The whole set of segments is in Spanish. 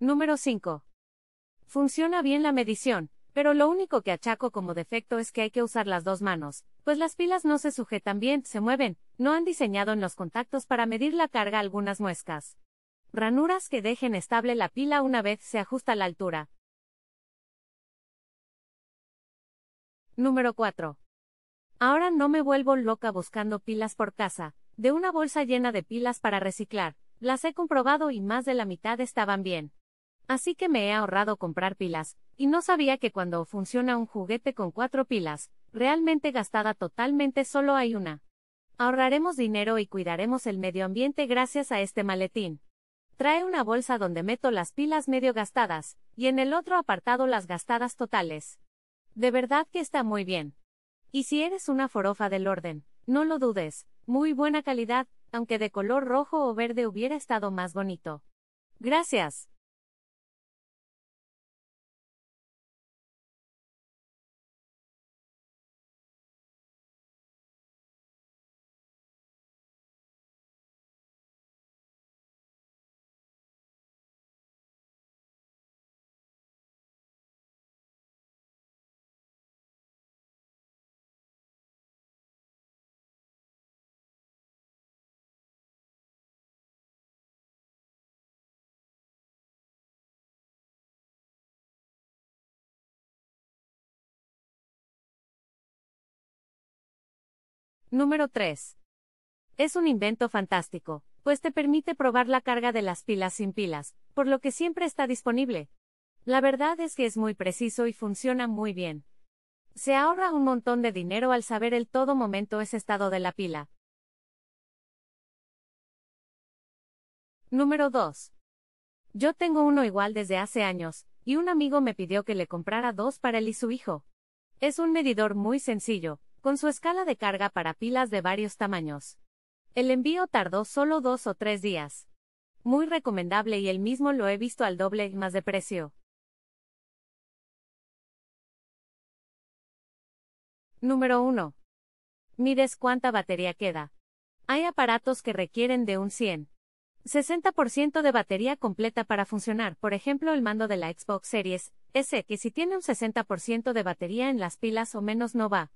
Número 5. Funciona bien la medición, pero lo único que achaco como defecto es que hay que usar las dos manos, pues las pilas no se sujetan bien, se mueven, no han diseñado en los contactos para medir la carga algunas muescas. Ranuras que dejen estable la pila una vez se ajusta la altura, Número 4. Ahora no me vuelvo loca buscando pilas por casa, de una bolsa llena de pilas para reciclar, las he comprobado y más de la mitad estaban bien. Así que me he ahorrado comprar pilas, y no sabía que cuando funciona un juguete con cuatro pilas, realmente gastada totalmente solo hay una. Ahorraremos dinero y cuidaremos el medio ambiente gracias a este maletín. Trae una bolsa donde meto las pilas medio gastadas, y en el otro apartado las gastadas totales. De verdad que está muy bien. Y si eres una forofa del orden, no lo dudes, muy buena calidad, aunque de color rojo o verde hubiera estado más bonito. Gracias. Número 3. Es un invento fantástico, pues te permite probar la carga de las pilas sin pilas, por lo que siempre está disponible. La verdad es que es muy preciso y funciona muy bien. Se ahorra un montón de dinero al saber el todo momento ese estado de la pila. Número 2. Yo tengo uno igual desde hace años, y un amigo me pidió que le comprara dos para él y su hijo. Es un medidor muy sencillo, con su escala de carga para pilas de varios tamaños. El envío tardó solo dos o tres días. Muy recomendable y el mismo lo he visto al doble más de precio. Número 1. Mides cuánta batería queda. Hay aparatos que requieren de un 100. 60% de batería completa para funcionar, por ejemplo el mando de la Xbox Series S, que si tiene un 60% de batería en las pilas o menos no va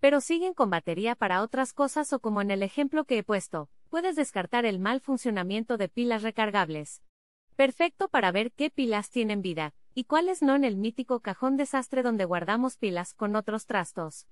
pero siguen con batería para otras cosas o como en el ejemplo que he puesto, puedes descartar el mal funcionamiento de pilas recargables. Perfecto para ver qué pilas tienen vida, y cuáles no en el mítico cajón desastre donde guardamos pilas con otros trastos.